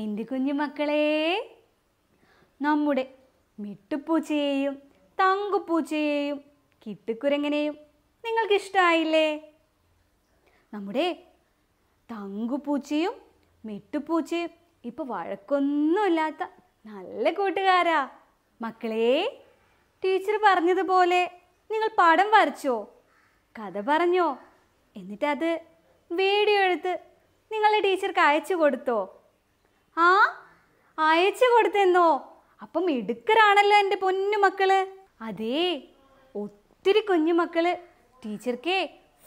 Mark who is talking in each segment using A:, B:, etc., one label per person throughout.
A: എൻ്റെ കുഞ്ഞു മക്കളെ നമ്മുടെ മിട്ടുപൂച്ചയെയും തങ്കുപൂച്ചയെയും കിട്ടുക്കുരങ്ങനെയും നിങ്ങൾക്ക് ഇഷ്ടമായില്ലേ നമ്മുടെ തങ്കുപൂച്ചയും മിട്ടുപൂച്ചയും ഇപ്പോൾ വഴക്കൊന്നുമില്ലാത്ത നല്ല കൂട്ടുകാരാ മക്കളെ ടീച്ചർ പറഞ്ഞതുപോലെ നിങ്ങൾ പടം വരച്ചോ കഥ പറഞ്ഞോ എന്നിട്ടത് വീഡിയോ എടുത്ത് നിങ്ങളുടെ ടീച്ചർക്ക് അയച്ചു കൊടുത്തോ ആ അയച്ചു കൊടുത്തെന്നോ അപ്പം മിടുക്കരാണല്ലോ എൻ്റെ പൊന്നു മക്കള് അതേ ഒത്തിരി കുഞ്ഞു മക്കള് ടീച്ചർക്കേ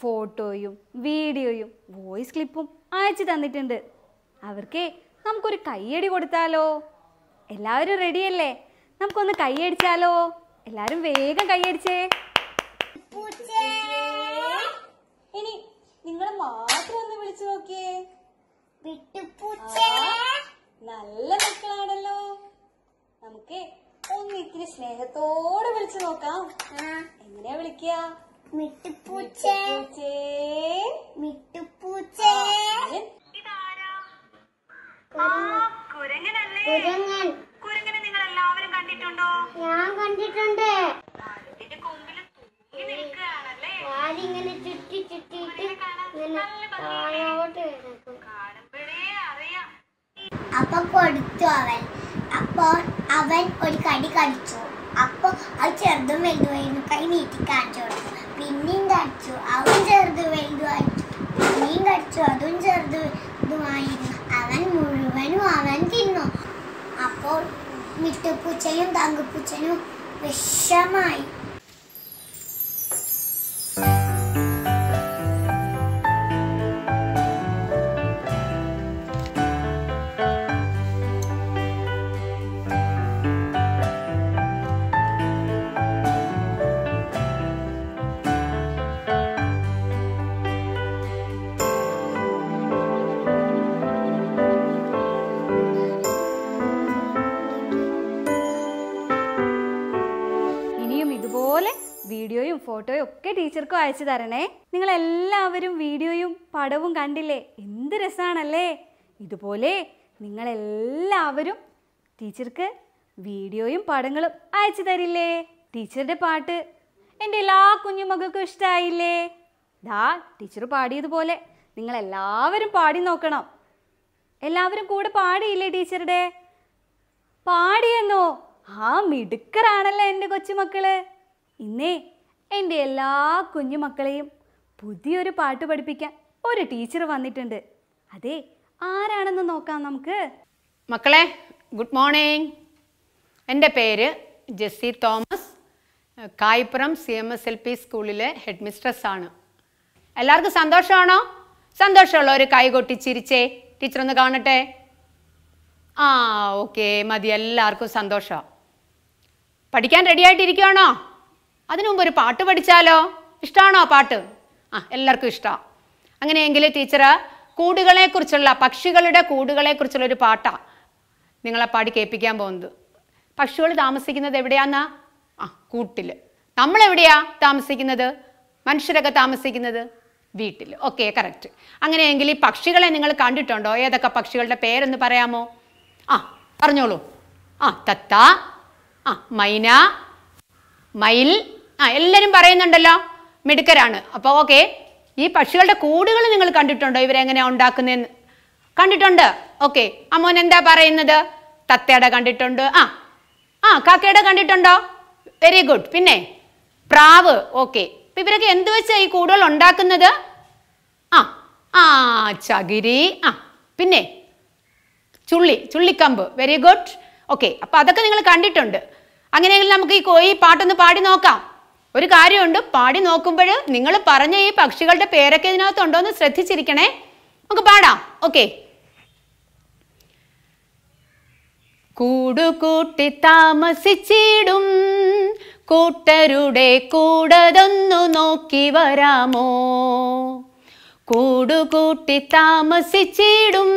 A: ഫോട്ടോയും വീഡിയോയും വോയിസ് ക്ലിപ്പും അയച്ചു തന്നിട്ടുണ്ട് അവർക്കേ നമുക്കൊരു കൈയടി കൊടുത്താലോ എല്ലാവരും റെഡിയല്ലേ നമുക്കൊന്ന് കൈയടിച്ചാലോ എല്ലാവരും വേഗം കൈയടിച്ചേ ഇനി നിങ്ങൾ മാത്രം ഒന്ന് വിളിച്ചു നോക്കിയേ വിട്ടുപൂച്ചേ നല്ല മക്കളാണല്ലോ നമുക്ക് ഒന്നിത്തിരി സ്നേഹത്തോടെ വിളിച്ചു നോക്കാം എങ്ങനെയാ വിളിക്കുക മിട്ടുപൂച്ചേ മിട്ടുപൂ chama aí. ഫോട്ടോയും ഒക്കെ ടീച്ചർക്കും അയച്ചു തരണേ നിങ്ങൾ എല്ലാവരും വീഡിയോയും പടവും കണ്ടില്ലേ എന്ത് രസമാണല്ലേ ഇതുപോലെ നിങ്ങളെല്ലാവരും ടീച്ചർക്ക് വീഡിയോയും പടങ്ങളും അയച്ചു തരില്ലേ ടീച്ചറുടെ പാട്ട് എൻ്റെ എല്ലാ കുഞ്ഞുമകൾക്കും ഇഷ്ടമായില്ലേ ദാ ടീച്ചർ പാടിയതുപോലെ നിങ്ങളെല്ലാവരും പാടി നോക്കണം എല്ലാവരും കൂടെ പാടിയില്ലേ ടീച്ചറുടെ പാടിയെന്നോ ആ മിടുക്കറാണല്ലോ എൻ്റെ കൊച്ചുമക്കള് ഇന്നേ എൻ്റെ എല്ലാ കുഞ്ഞുമക്കളെയും പുതിയൊരു പാട്ട് പഠിപ്പിക്കാൻ ഒരു ടീച്ചർ വന്നിട്ടുണ്ട് അതെ ആരാണെന്ന് നോക്കാം
B: നമുക്ക് മക്കളെ ഗുഡ് മോർണിംഗ് എൻ്റെ പേര് Jessy Thomas Kaipuram C M S L P സ്കൂളിലെ ഹെഡ് മിസ്ട്രസ് ആണ് എല്ലാവർക്കും സന്തോഷമാണോ സന്തോഷമുള്ള കൈ കൈകൊട്ടി ചിരിച്ചേ ടീച്ചർ ഒന്ന് കാണട്ടെ ആ ഓക്കെ മതി എല്ലാവർക്കും സന്തോഷമാണ് പഠിക്കാൻ റെഡിയായിട്ടിരിക്കുകയാണോ അതിനു മുമ്പ് ഒരു പാട്ട് പഠിച്ചാലോ ഇഷ്ടമാണോ പാട്ട് ആ എല്ലാവർക്കും ഇഷ്ടമാണ് അങ്ങനെയെങ്കിൽ ടീച്ചർ കൂടുകളെക്കുറിച്ചുള്ള പക്ഷികളുടെ കൂടുകളെക്കുറിച്ചുള്ള ഒരു പാട്ടാണ് നിങ്ങളെ പാടി കേൾപ്പിക്കാൻ പോകുന്നത് പക്ഷികൾ താമസിക്കുന്നത് എവിടെയാന്ന ആ കൂട്ടിൽ നമ്മളെവിടെയാ താമസിക്കുന്നത് മനുഷ്യരൊക്കെ താമസിക്കുന്നത് വീട്ടിൽ ഓക്കെ കറക്റ്റ് അങ്ങനെയെങ്കിൽ ഈ പക്ഷികളെ നിങ്ങൾ കണ്ടിട്ടുണ്ടോ ഏതൊക്കെ പക്ഷികളുടെ പേരൊന്ന് പറയാമോ ആ പറഞ്ഞോളൂ ആ തത്ത ആ മൈന മയിൽ ആ എല്ലാവരും പറയുന്നുണ്ടല്ലോ മിടുക്കരാണ് അപ്പോൾ ഓക്കെ ഈ പക്ഷികളുടെ കൂടുകൾ നിങ്ങൾ കണ്ടിട്ടുണ്ടോ ഇവരെങ്ങനെയാണ് ഉണ്ടാക്കുന്നതെന്ന് കണ്ടിട്ടുണ്ട് ഓക്കെ അമ്മോൻ എന്താ പറയുന്നത് തത്തയുടെ കണ്ടിട്ടുണ്ട് ആ ആ കാക്കയുടെ കണ്ടിട്ടുണ്ടോ വെരി ഗുഡ് പിന്നെ പ്രാവ് ഓക്കെ അപ്പം ഇവരൊക്കെ എന്ത് വെച്ചാ ഈ കൂടുകൾ ഉണ്ടാക്കുന്നത് ആ ആ ചകിരി ആ പിന്നെ ചുള്ളി ചുള്ളിക്കമ്പ് വെരി ഗുഡ് ഓക്കെ അപ്പോൾ അതൊക്കെ നിങ്ങൾ കണ്ടിട്ടുണ്ട് അങ്ങനെയെങ്കിൽ നമുക്ക് ഈ കോയി പാട്ടൊന്ന് പാടി നോക്കാം ഒരു കാര്യമുണ്ട് പാടി നോക്കുമ്പോൾ നിങ്ങൾ പറഞ്ഞ ഈ പക്ഷികളുടെ പേരൊക്കെ ഇതിനകത്തുണ്ടോ എന്ന് ശ്രദ്ധിച്ചിരിക്കണേ നമുക്ക് പാടാം ഓക്കെ കൂടുകൂട്ടി താമസിച്ചിടും കൂട്ടരുടെ കൂടതൊന്നു നോക്കി വരാമോ കൂടുകൂട്ടി താമസിച്ചിടും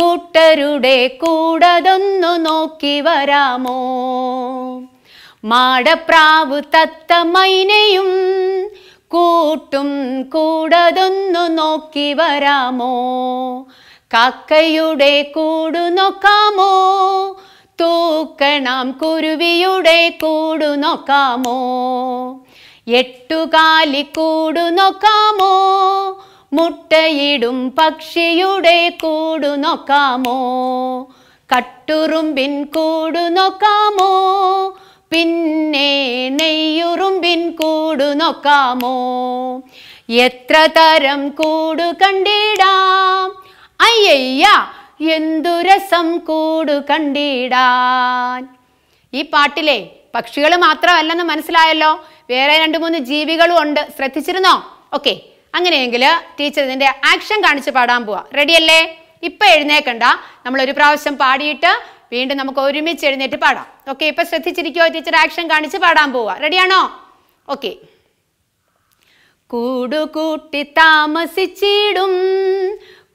B: കൂട്ടരുടെ കൂടതൊന്നു നോക്കി വരാമോ മാടപ്രാവ് മൈനയും കൂട്ടും കൂടതൊന്നു നോക്കി വരാമോ കാക്കയുടെ കൂടു നോക്കാമോ തൂക്കണം കുരുവിയുടെ കൂടു നോക്കാമോ എട്ടുകാലി കൂടു നോക്കാമോ മുട്ടയിടും പക്ഷിയുടെ കൂടു നോക്കാമോ കട്ടുറുമ്പിൻ കൂടു നോക്കാമോ പിന്നെ നെയ്യുറുമ്പിൻ കൂടു നോക്കാമോ എത്ര തരം കൂടു കണ്ടിടാം അയ്യ എന്തു രസം കൂടു കണ്ടിടാൻ ഈ പാട്ടിലെ പക്ഷികൾ മാത്രമല്ലെന്ന് മനസ്സിലായല്ലോ വേറെ രണ്ട് മൂന്ന് ജീവികളും ഉണ്ട് ശ്രദ്ധിച്ചിരുന്നോ ഓക്കെ അങ്ങനെയെങ്കിൽ ടീച്ചർ ഇതിൻ്റെ ആക്ഷൻ കാണിച്ച് പാടാൻ പോവാ റെഡിയല്ലേ ഇപ്പം എഴുന്നേക്കണ്ട നമ്മളൊരു പ്രാവശ്യം പാടിയിട്ട് വീണ്ടും നമുക്ക് ഒരുമിച്ച് എഴുന്നേറ്റ് പാടാം ഓക്കെ ഇപ്പം ശ്രദ്ധിച്ചിരിക്കുമോ ടീച്ചർ ആക്ഷൻ കാണിച്ച് പാടാൻ പോവാ റെഡിയാണോ ഓക്കെ കൂടുകൂട്ടി താമസിച്ചിടും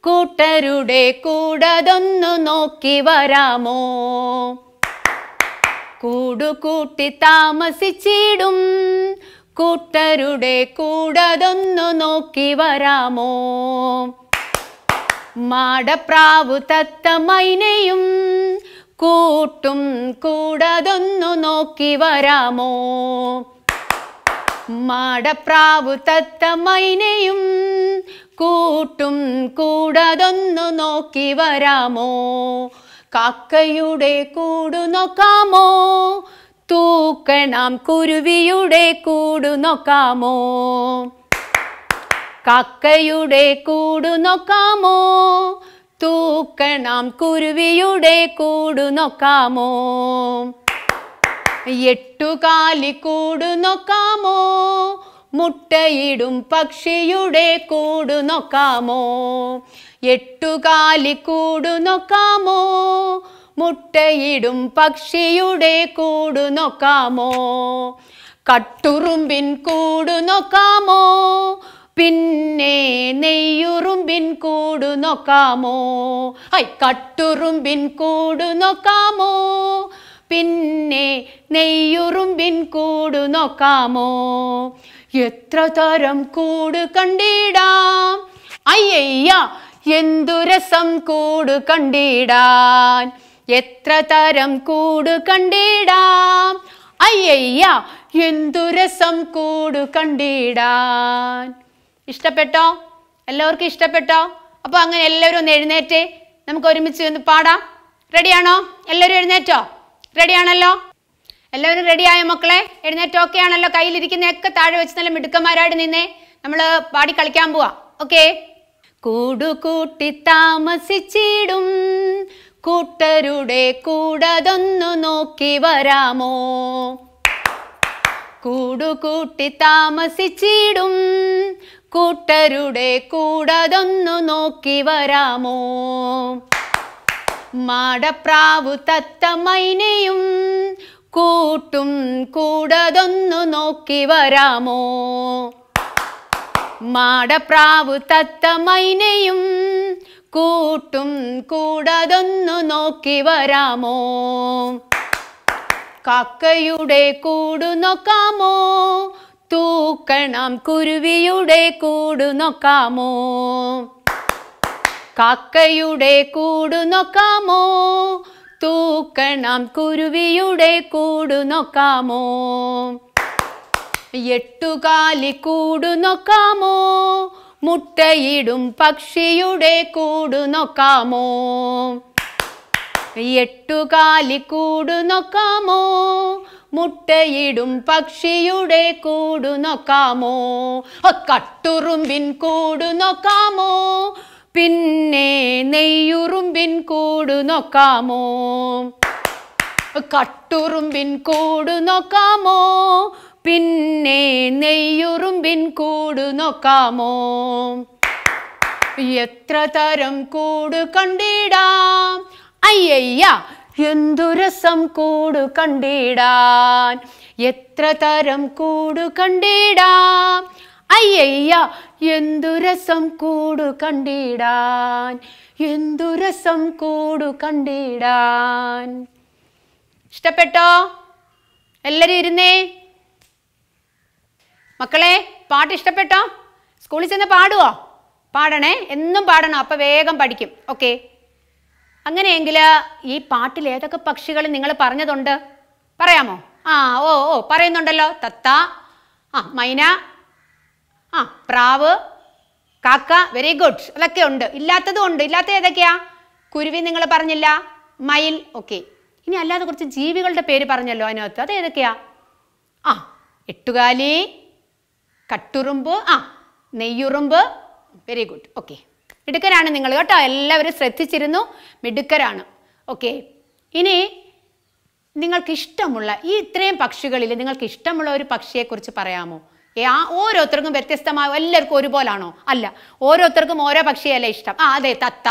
B: കൂട്ടരുടെ കൂടതൊന്നു നോക്കി വരാമോ കൂടുകൂട്ടി താമസിച്ചിടും കൂട്ടരുടെ കൂടതൊന്നു നോക്കി വരാമോ മാടപ്രാവു മൈനയും കൂട്ടും കൂടതൊന്നു നോക്കി വരാമോ മാടപ്രാവു മൈനയും കൂട്ടും കൂടതൊന്നു നോക്കി വരാമോ കാക്കയുടെ കൂടു നോക്കാമോ തൂക്കണം കുരുവിയുടെ കൂടു നോക്കാമോ കാക്കയുടെ കൂടു നോക്കാമോ തൂക്കണം കുരുവിയുടെ കൂടു നോക്കാമോ എട്ടുകാലി കൂടു നോക്കാമോ മുട്ടയിടും പക്ഷിയുടെ കൂടു നോക്കാമോ എട്ടുകാലി കൂടു നോക്കാമോ മുട്ടയിടും പക്ഷിയുടെ കൂടു നോക്കാമോ കട്ടുറുമ്പിൻ കൂടു നോക്കാമോ പിന്നെ നെയ്യുറുമ്പിൻ കൂടു നോക്കാമോ ഐ കട്ടുറുമ്പിൻ കൂടു നോക്കാമോ പിന്നെ നെയ്യുറുമ്പിൻ കൂടു നോക്കാമോ എത്ര തരം കൂട് കണ്ടിടാം അയ്യയ്യ എന്തു രസം കൂട് കണ്ടിടാൻ എത്ര തരം കൂട് കണ്ടിടാം അയ്യ എന്തു രസം കൂട് കണ്ടിടാൻ ഇഷ്ടപ്പെട്ടോ എല്ലാവർക്കും ഇഷ്ടപ്പെട്ടോ അപ്പോൾ അങ്ങനെ എല്ലാവരും ഒന്ന് എഴുന്നേറ്റ് നമുക്ക് ഒരുമിച്ച് ഒന്ന് പാടാം റെഡിയാണോ എല്ലാവരും എഴുന്നേറ്റോ റെഡിയാണല്ലോ എല്ലാവരും റെഡിയായ മക്കളെ എഴുന്നേറ്റ് ഓക്കെ ആണല്ലോ കയ്യിലിരിക്കുന്നതൊക്കെ താഴെ വെച്ച് നല്ല മിടുക്കന്മാരായിട്ട് നിന്നേ നമ്മൾ പാടി കളിക്കാൻ പോവാ ഓക്കെ കൂടുകൂട്ടി താമസിച്ചിടും കൂട്ടരുടെ കൂടതൊന്നു നോക്കി വരാമോ കൂടുകൂട്ടി താമസിച്ചിടും കൂട്ടരുടെ കൂടതൊന്നു നോക്കി വരാമോ മാടപ്രാവു തത്തമൈനയും കൂട്ടും കൂടതൊന്നു നോക്കി വരാമോ മാടപ്രാവു തത്തമൈനയും കൂട്ടും കൂടതൊന്നു നോക്കി വരാമോ കാക്കയുടെ കൂടു നോക്കാമോ തൂക്കണം കുരുവിയുടെ കൂടു നോക്കാമോ കാക്കയുടെ കൂടു നോക്കാമോ തൂക്കണം കുരുവിയുടെ കൂടു നോക്കാമോ എട്ടുകാലി കൂടു നോക്കാമോ മുട്ടയിടും പക്ഷിയുടെ കൂട് നോക്കാമോ എട്ടുകാലി കൂട് നോക്കാമോ മുട്ടയിടും പക്ഷിയുടെ കൂട് നോക്കാമോ കട്ടുറുമ്പിൻ കൂട് നോക്കാമോ പിന്നെ നെയ്യുറുമ്പിൻ കൂട് നോക്കാമോ കട്ടുറുമ്പിൻ കൂട് നോക്കാമോ പിന്നെ നെയ്യുറുമ്പിൻ കൂടു നോക്കാമോ എത്ര തരം കൂട് കണ്ടിടാം അയ്യയ്യ എന്തു രസം കൂട് കണ്ടിടാൻ എത്ര തരം കൂട് കണ്ടിടാം അയ്യയ്യ എന്തു രസം കൂടു കണ്ടിടാൻ എന്തു രസം കൂടു കണ്ടിടാൻ ഇഷ്ടപ്പെട്ടോ എല്ലാരും ഇരുന്നേ മക്കളെ പാട്ട് ഇഷ്ടപ്പെട്ടോ സ്കൂളിൽ ചെന്ന് പാടുവോ പാടണേ എന്നും പാടണം അപ്പം വേഗം പഠിക്കും ഓക്കെ അങ്ങനെയെങ്കിൽ ഈ പാട്ടിൽ ഏതൊക്കെ പക്ഷികൾ നിങ്ങൾ പറഞ്ഞതുണ്ട് പറയാമോ ആ ഓ ഓ പറയുന്നുണ്ടല്ലോ തത്ത ആ മൈന ആ പ്രാവ് കാക്ക വെരി ഗുഡ് അതൊക്കെ ഉണ്ട് ഇല്ലാത്തതും ഉണ്ട് ഇല്ലാത്ത ഏതൊക്കെയാ കുരുവി നിങ്ങൾ പറഞ്ഞില്ല മയിൽ ഓക്കെ ഇനി അല്ലാതെ കുറച്ച് ജീവികളുടെ പേര് പറഞ്ഞല്ലോ അതിനകത്ത് അത് ഏതൊക്കെയാ ആ എട്ടുകാലി കട്ടുറുമ്പ് ആ നെയ്യുറുമ്പ് വെരി ഗുഡ് ഓക്കെ മിടുക്കരാണ് നിങ്ങൾ കേട്ടോ എല്ലാവരും ശ്രദ്ധിച്ചിരുന്നു മിടുക്കരാണ് ഓക്കെ ഇനി നിങ്ങൾക്ക് ഇഷ്ടമുള്ള ഈ ഇത്രയും പക്ഷികളിൽ നിങ്ങൾക്ക് ഇഷ്ടമുള്ള ഒരു പക്ഷിയെക്കുറിച്ച് പറയാമോ ആ ഓരോരുത്തർക്കും വ്യത്യസ്തമായ എല്ലാവർക്കും ഒരുപോലാണോ അല്ല ഓരോരുത്തർക്കും ഓരോ പക്ഷിയല്ല ഇഷ്ടം ആ അതെ തത്ത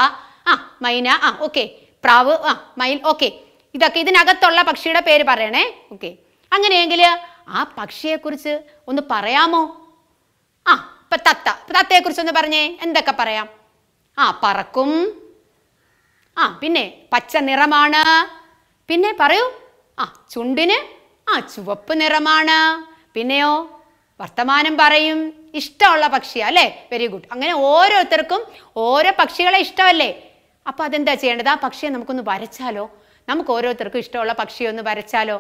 B: ആ മൈന ആ ഓക്കെ പ്രാവ് ആ മയിൽ ഓക്കെ ഇതൊക്കെ ഇതിനകത്തുള്ള പക്ഷിയുടെ പേര് പറയണേ ഓക്കെ അങ്ങനെയെങ്കിൽ ആ പക്ഷിയെക്കുറിച്ച് ഒന്ന് പറയാമോ ഇപ്പൊ തത്ത തത്തയെ കുറിച്ചൊന്ന് പറഞ്ഞേ എന്തൊക്കെ പറയാം ആ പറക്കും ആ പിന്നെ പച്ച നിറമാണ് പിന്നെ പറയൂ ആ ചുണ്ടിന് ആ ചുവപ്പ് നിറമാണ് പിന്നെയോ വർത്തമാനം പറയും ഇഷ്ടമുള്ള പക്ഷിയാ അല്ലേ വെരി ഗുഡ് അങ്ങനെ ഓരോരുത്തർക്കും ഓരോ പക്ഷികളെ ഇഷ്ടമല്ലേ അപ്പൊ അതെന്താ ചെയ്യേണ്ടത് ആ പക്ഷിയെ നമുക്കൊന്ന് വരച്ചാലോ നമുക്ക് ഓരോരുത്തർക്കും ഇഷ്ടമുള്ള പക്ഷിയെ ഒന്ന് വരച്ചാലോ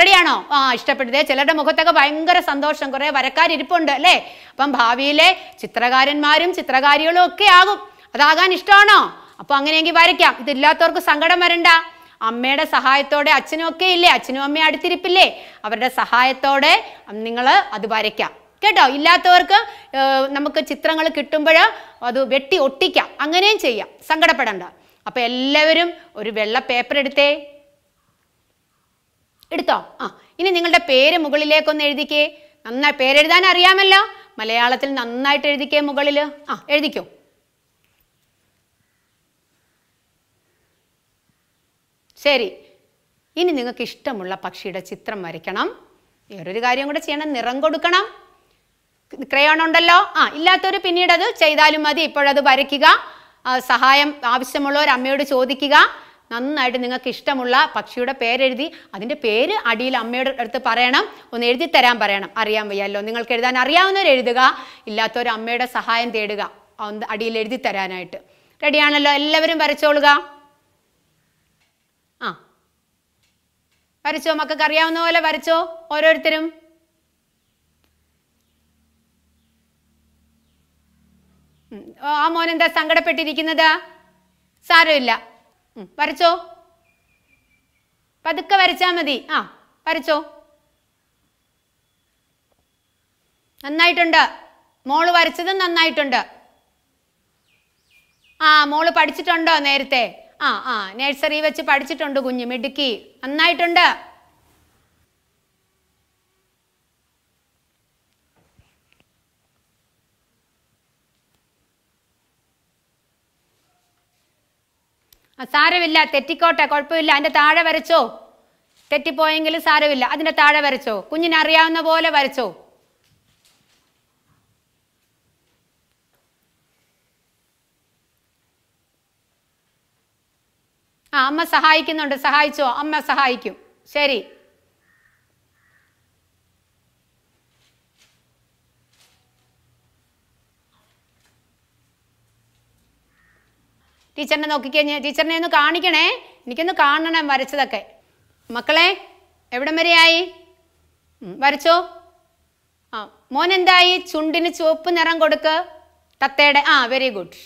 B: റെഡിയാണോ ആ ഇഷ്ടപ്പെട്ടതേ ചിലരുടെ മുഖത്തൊക്കെ ഭയങ്കര സന്തോഷം കുറേ വരക്കാരിപ്പുണ്ട് അല്ലേ അപ്പം ഭാവിയിലെ ചിത്രകാരന്മാരും ചിത്രകാരികളും ഒക്കെ ആകും അതാകാൻ ഇഷ്ടമാണോ അപ്പൊ അങ്ങനെയെങ്കിൽ വരയ്ക്കാം ഇതില്ലാത്തവർക്ക് സങ്കടം വരണ്ട അമ്മയുടെ സഹായത്തോടെ അച്ഛനും ഒക്കെ ഇല്ലേ അച്ഛനും അമ്മയും അടുത്തിരിപ്പില്ലേ അവരുടെ സഹായത്തോടെ നിങ്ങൾ അത് വരയ്ക്കാം കേട്ടോ ഇല്ലാത്തവർക്ക് നമുക്ക് ചിത്രങ്ങൾ കിട്ടുമ്പോൾ അത് വെട്ടി ഒട്ടിക്കാം അങ്ങനെയും ചെയ്യാം സങ്കടപ്പെടണ്ട അപ്പൊ എല്ലാവരും ഒരു വെള്ള പേപ്പർ എടുത്തേ എടുത്തോ ആ ഇനി നിങ്ങളുടെ പേര് മുകളിലേക്കൊന്ന് എഴുതിക്കേ നന്നായി പേരെഴുതാൻ അറിയാമല്ലോ മലയാളത്തിൽ നന്നായിട്ട് എഴുതിക്കേ മുകളിൽ ആ എഴുതിക്കോ ശരി ഇനി നിങ്ങൾക്ക് ഇഷ്ടമുള്ള പക്ഷിയുടെ ചിത്രം വരയ്ക്കണം വേറൊരു കാര്യം കൂടെ ചെയ്യണം നിറം കൊടുക്കണം ക്രയോൺ ഉണ്ടല്ലോ ആ ഇല്ലാത്തവർ പിന്നീട് അത് ചെയ്താലും മതി ഇപ്പോഴത് വരയ്ക്കുക സഹായം ആവശ്യമുള്ളവർ അമ്മയോട് ചോദിക്കുക നന്നായിട്ട് നിങ്ങൾക്ക് ഇഷ്ടമുള്ള പക്ഷിയുടെ പേരെഴുതി അതിൻ്റെ പേര് അടിയിൽ അമ്മയുടെ അടുത്ത് പറയണം ഒന്ന് എഴുതി തരാൻ പറയണം അറിയാൻ വയ്യല്ലോ നിങ്ങൾക്ക് എഴുതാൻ അറിയാവുന്നവർ എഴുതുക ഇല്ലാത്തവർ അമ്മയുടെ സഹായം തേടുക അടിയിൽ എഴുതി തരാനായിട്ട് റെഡിയാണല്ലോ എല്ലാവരും വരച്ചോളുക ആ വരച്ചോ മക്കൾക്ക് അറിയാവുന്ന പോലെ വരച്ചോ ഓരോരുത്തരും ആ മോനെന്താ സങ്കടപ്പെട്ടിരിക്കുന്നത് സാരമില്ല വരച്ചോ പതുക്കെ വരച്ചാ മതി ആ വരച്ചോ നന്നായിട്ടുണ്ട് മോള് വരച്ചത് നന്നായിട്ടുണ്ട് ആ മോള് പഠിച്ചിട്ടുണ്ടോ നേരത്തെ ആ ആ നേഴ്സറി വെച്ച് പഠിച്ചിട്ടുണ്ട് കുഞ്ഞ് മിടുക്കി നന്നായിട്ടുണ്ട് സാരമില്ല തെറ്റിക്കോട്ടെ കുഴപ്പമില്ല അതിൻ്റെ താഴെ വരച്ചോ തെറ്റിപ്പോയെങ്കിൽ സാരമില്ല അതിൻ്റെ താഴെ വരച്ചോ കുഞ്ഞിനറിയാവുന്ന പോലെ വരച്ചോ ആ അമ്മ സഹായിക്കുന്നുണ്ട് സഹായിച്ചോ അമ്മ സഹായിക്കും ശരി ടീച്ചറിനെ നോക്കിക്കഴിഞ്ഞ് ടീച്ചറിനെ ഒന്ന് കാണിക്കണേ എനിക്കൊന്ന് കാണണം വരച്ചതൊക്കെ മക്കളെ എവിടം വരെയായി വരച്ചോ ആ മോൻ എന്തായി ചുണ്ടിന് ചുവപ്പ് നിറം കൊടുക്ക തത്തയുടെ ആ വെരി ഗുഡ്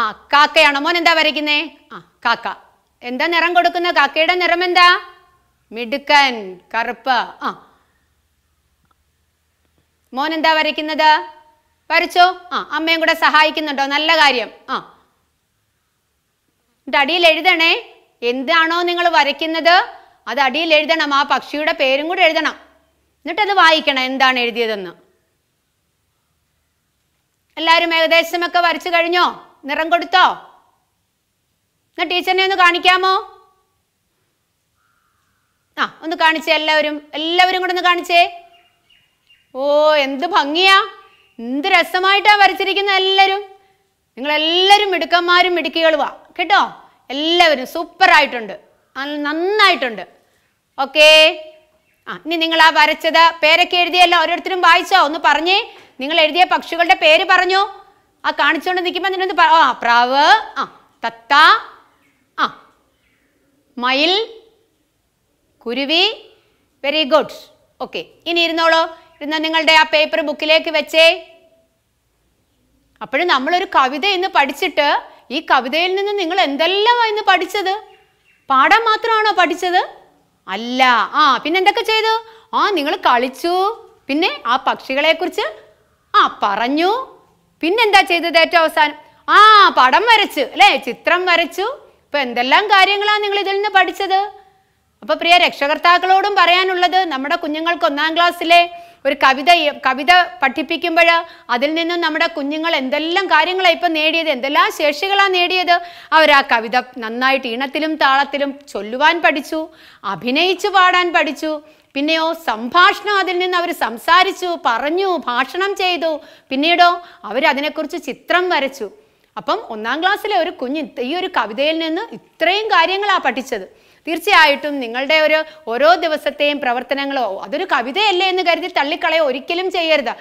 B: ആ കാക്കയാണോ മോൻ എന്താ വരയ്ക്കുന്നേ ആ കാക്ക എന്താ നിറം കൊടുക്കുന്ന കാക്കയുടെ നിറം എന്താ മിടുക്കൻ കറുപ്പ് ആ മോൻ എന്താ വരയ്ക്കുന്നത് വരച്ചോ ആ അമ്മയും കൂടെ സഹായിക്കുന്നുണ്ടോ നല്ല കാര്യം ആ എന്നിട്ട് അടിയിൽ എഴുതണേ എന്താണോ നിങ്ങൾ വരയ്ക്കുന്നത് അത് അടിയിൽ എഴുതണം ആ പക്ഷിയുടെ പേരും കൂടെ എഴുതണം എന്നിട്ടത് വായിക്കണം എന്താണ് എഴുതിയതെന്ന് എല്ലാവരും ഏകദേശമൊക്കെ വരച്ചു കഴിഞ്ഞോ നിറം കൊടുത്തോ എന്നാ ടീച്ചറിനെ ഒന്ന് കാണിക്കാമോ ആ ഒന്ന് കാണിച്ചേ എല്ലാവരും എല്ലാവരും കൂടെ ഒന്ന് കാണിച്ചേ ഓ എന്ത് ഭംഗിയാ എന്ത് രസമായിട്ടാ വരച്ചിരിക്കുന്നത് എല്ലാവരും നിങ്ങളെല്ലാവരും മിടുക്കന്മാരും വാ കേട്ടോ എല്ലാവരും സൂപ്പറായിട്ടുണ്ട് നന്നായിട്ടുണ്ട് ഓക്കേ ആ ഇനി നിങ്ങൾ ആ വരച്ചത് പേരൊക്കെ എഴുതിയല്ലോ ഓരോരുത്തരും വായിച്ചോ ഒന്ന് പറഞ്ഞേ നിങ്ങൾ എഴുതിയ പക്ഷികളുടെ പേര് പറഞ്ഞു ആ കാണിച്ചുകൊണ്ട് നിൽക്കുമ്പോൾ നിന്നൊന്ന് ആ പ്രാവ് ആ തത്ത ആ മയിൽ കുരുവി വെരി ഗുഡ് ഓക്കെ ഇനി ഇരുന്നോളൂ എന്നാൽ നിങ്ങളുടെ ആ പേപ്പർ ബുക്കിലേക്ക് വെച്ചേ അപ്പോഴും നമ്മളൊരു കവിത ഇന്ന് പഠിച്ചിട്ട് ഈ കവിതയിൽ നിന്ന് നിങ്ങൾ എന്തെല്ലാം ഇന്ന് പഠിച്ചത് പാടാൻ മാത്രമാണോ പഠിച്ചത് അല്ല ആ പിന്നെ എന്തൊക്കെ ചെയ്തു ആ നിങ്ങൾ കളിച്ചു പിന്നെ ആ പക്ഷികളെക്കുറിച്ച് ആ പറഞ്ഞു പിന്നെന്താ ചെയ്തത് ഏറ്റവും അവസാനം ആ പടം വരച്ചു അല്ലേ ചിത്രം വരച്ചു ഇപ്പൊ എന്തെല്ലാം കാര്യങ്ങളാണ് നിങ്ങൾ ഇതിൽ നിന്ന് പഠിച്ചത് അപ്പോൾ പ്രിയ രക്ഷകർത്താക്കളോടും പറയാനുള്ളത് നമ്മുടെ കുഞ്ഞുങ്ങൾക്ക് ഒന്നാം ക്ലാസ്സിലെ ഒരു കവിത കവിത പഠിപ്പിക്കുമ്പോൾ അതിൽ നിന്നും നമ്മുടെ കുഞ്ഞുങ്ങൾ എന്തെല്ലാം കാര്യങ്ങളാണ് ഇപ്പം നേടിയത് എന്തെല്ലാം ശേഷികളാണ് നേടിയത് അവർ ആ കവിത നന്നായിട്ട് ഈണത്തിലും താളത്തിലും ചൊല്ലുവാൻ പഠിച്ചു അഭിനയിച്ചു പാടാൻ പഠിച്ചു പിന്നെയോ സംഭാഷണം അതിൽ നിന്ന് അവർ സംസാരിച്ചു പറഞ്ഞു ഭാഷണം ചെയ്തു പിന്നീടോ അവരതിനെക്കുറിച്ച് ചിത്രം വരച്ചു അപ്പം ഒന്നാം ക്ലാസ്സിലെ ഒരു കുഞ്ഞ് ഈ ഒരു കവിതയിൽ നിന്ന് ഇത്രയും കാര്യങ്ങളാണ് പഠിച്ചത് തീർച്ചയായിട്ടും നിങ്ങളുടെ ഒരു ഓരോ ദിവസത്തെയും പ്രവർത്തനങ്ങളോ അതൊരു കവിതയല്ലേ എന്ന് കരുതി തള്ളിക്കളയോ ഒരിക്കലും ചെയ്യരുത്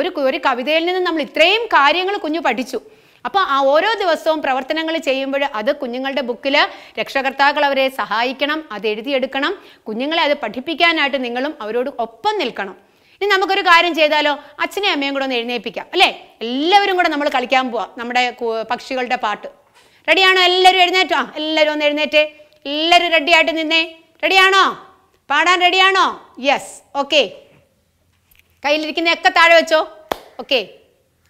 B: ഒരു ഒരു കവിതയിൽ നിന്ന് നമ്മൾ ഇത്രയും കാര്യങ്ങൾ കുഞ്ഞു പഠിച്ചു അപ്പോൾ ആ ഓരോ ദിവസവും പ്രവർത്തനങ്ങൾ ചെയ്യുമ്പോൾ അത് കുഞ്ഞുങ്ങളുടെ ബുക്കിൽ രക്ഷകർത്താക്കൾ അവരെ സഹായിക്കണം അത് എഴുതിയെടുക്കണം കുഞ്ഞുങ്ങളെ അത് പഠിപ്പിക്കാനായിട്ട് നിങ്ങളും അവരോട് ഒപ്പം നിൽക്കണം ഇനി നമുക്കൊരു കാര്യം ചെയ്താലോ അച്ഛനെയും അമ്മയും കൂടെ ഒന്ന് എഴുന്നേൽപ്പിക്കാം അല്ലേ എല്ലാവരും കൂടെ നമ്മൾ കളിക്കാൻ പോവാം നമ്മുടെ പക്ഷികളുടെ പാട്ട് റെഡിയാണോ എല്ലാവരും എഴുന്നേറ്റോ എല്ലാവരും ഒന്ന് എഴുന്നേറ്റേ എല്ലാവരും റെഡിയായിട്ട് നിന്നേ റെഡിയാണോ പാടാൻ റെഡിയാണോ യെസ് ഓക്കെ കയ്യിലിരിക്കുന്നതൊക്കെ താഴെ വെച്ചോ ഓക്കെ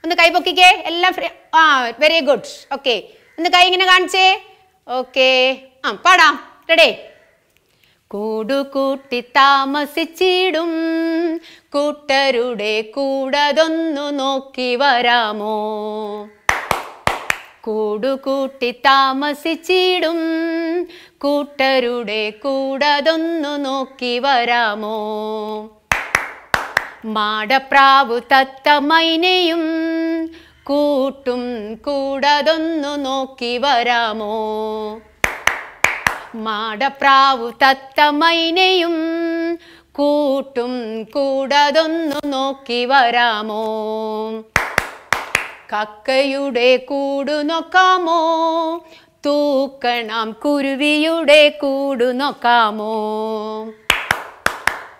B: ഒന്ന് കൈ പൊക്കിക്കേ എല്ലാം ആ വെരി ഗുഡ് ഓക്കെ ഒന്ന് കൈ ഇങ്ങനെ കാണിച്ചേ ഓക്കെ ആ പാടാം റെഡി കൂടുകൂട്ടി താമസിച്ചിടും കൂട്ടരുടെ കൂടതൊന്നു നോക്കി വരാമോ കൂടുകൂട്ടി താമസിച്ചിടും കൂട്ടരുടെ കൂടതൊന്നു നോക്കി വരാമോ മാടപ്രാവു തത്തമൈനയും കൂട്ടും കൂടതൊന്നു നോക്കി വരാമോ മാടപ്രാവു തത്തമൈനയും കൂട്ടും കൂടതൊന്നു നോക്കി വരാമോ കക്കയുടെ കൂടു നോക്കാമോ തൂക്കണം കുരുവിയുടെ കൂടു നോക്കാമോ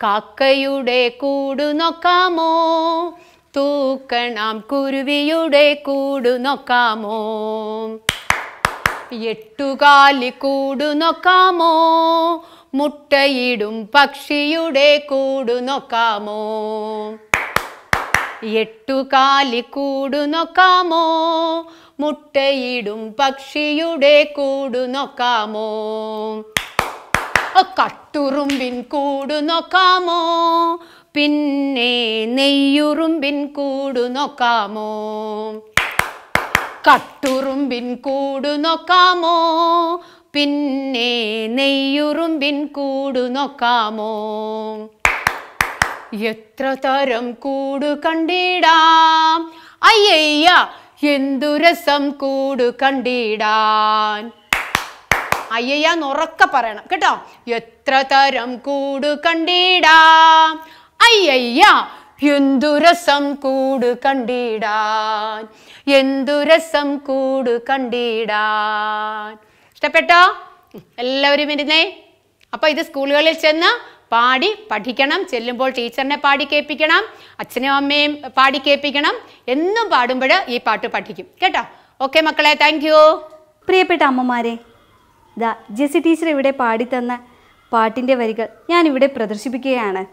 B: കാക്കയുടെ കൂടു നോക്കാമോ തൂക്കണം കുരുവിയുടെ കൂടു നോക്കാമോ എട്ടുകാലി കൂടു നോക്കാമോ മുട്ടയിടും പക്ഷിയുടെ കൂടു നോക്കാമോ എട്ടുകാലി നോക്കാമോ മുട്ടയിടും പക്ഷിയുടെ കൂടു നോക്കാമോ കട്ടുറുമ്പിൻ കൂടു നോക്കാമോ പിന്നെ നെയ്യുറുമ്പിൻ കൂടു നോക്കാമോ കട്ടുറുമ്പിൻ കൂടു നോക്കാമോ പിന്നെ നെയ്യുറുമ്പിൻ കൂടു നോക്കാമോ എത്ര തരം കൂട് കണ്ടിടാം അയ്യ എന്തു രസം കൂട് കണ്ടിടാൻ അയ്യയ്യ ഉറക്കെ പറയണം കേട്ടോ എത്ര തരം കൂട് കണ്ടിടാം അയ്യ എന്തു രസം കൂട് കണ്ടിടാൻ എന്തു രസം കൂട് കണ്ടിടാൻ ഇഷ്ടപ്പെട്ടോ എല്ലാവരും ഇരുന്നേ അപ്പൊ ഇത് സ്കൂളുകളിൽ ചെന്ന് പാടി പഠിക്കണം ചെല്ലുമ്പോൾ ടീച്ചറിനെ പാടി കേൾപ്പിക്കണം അച്ഛനും അമ്മയും പാടി കേൾപ്പിക്കണം എന്നും പാടുമ്പോൾ ഈ പാട്ട് പഠിക്കും കേട്ടോ ഓക്കെ മക്കളെ താങ്ക് യു പ്രിയപ്പെട്ട അമ്മമാരെ ദാ ജെസി ടീച്ചർ ഇവിടെ പാടിത്തന്ന
A: പാട്ടിൻ്റെ വരികൾ ഞാനിവിടെ പ്രദർശിപ്പിക്കുകയാണ്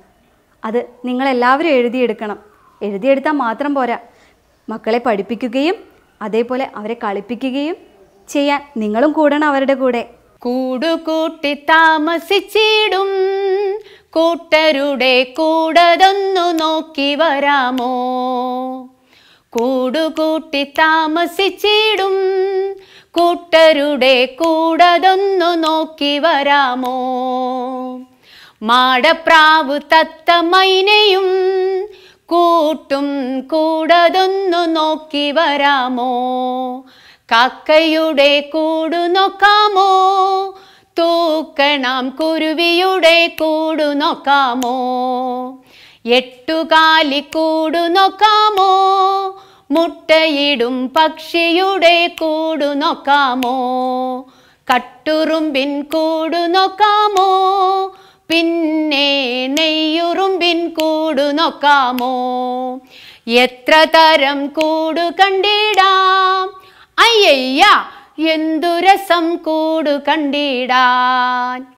A: അത് നിങ്ങളെല്ലാവരും എഴുതിയെടുക്കണം എഴുതിയെടുത്താൽ മാത്രം പോരാ മക്കളെ പഠിപ്പിക്കുകയും അതേപോലെ അവരെ കളിപ്പിക്കുകയും ചെയ്യാൻ നിങ്ങളും കൂടണം അവരുടെ കൂടെ കൂടുകൂട്ടി
B: താമസിച്ചിടും കൂട്ടരുടെ കൂടതൊന്നു നോക്കി വരാമോ കൂടുകൂട്ടി താമസിച്ചിടും കൂട്ടരുടെ കൂടതൊന്നു നോക്കി വരാമോ മാടപ്രാവ് മൈനയും കൂട്ടും കൂടതൊന്നു നോക്കി വരാമോ കാക്കയുടെ കൂടു നോക്കാമോ തൂക്കണം കുരുവിയുടെ കൂടു നോക്കാമോ എട്ടുകാലി കൂടു നോക്കാമോ മുട്ടയിടും പക്ഷിയുടെ കൂടു നോക്കാമോ കട്ടുറുമ്പിൻ കൂടു നോക്കാമോ പിന്നെ നെയ്യുറുമ്പിൻ കൂടു നോക്കാമോ എത്ര തരം കൂടു കണ്ടിടാം അയ്യയ്യ എന്തു രസം കൂടു കണ്ടിടാൻ